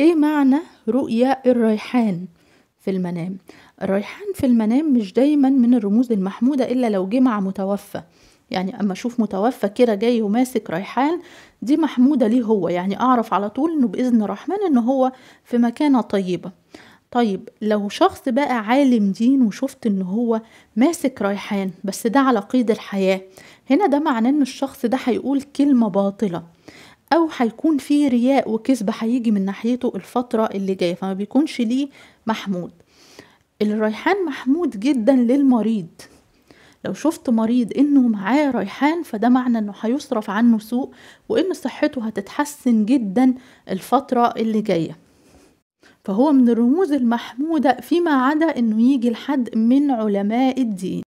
ايه معنى رؤيا الريحان في المنام الريحان في المنام مش دايما من الرموز المحمودة إلا لو جه مع متوفى يعني أما أشوف متوفى كده جاي وماسك ريحان دي محمودة ليه هو يعني أعرف على طول إنه بإذن الرحمن إنه هو في مكانة طيبة طيب لو شخص بقى عالم دين وشفت إن هو ماسك ريحان بس ده على قيد الحياة هنا ده معناه إن الشخص ده هيقول كلمة باطلة او هيكون في رياء وكذب هيجي من ناحيته الفتره اللي جايه فما بيكونش ليه محمود الريحان محمود جدا للمريض لو شفت مريض انه معاه ريحان فده معنى انه هيصرف عنه سوء وان صحته هتتحسن جدا الفتره اللي جايه فهو من الرموز المحموده فيما عدا انه يجي لحد من علماء الدين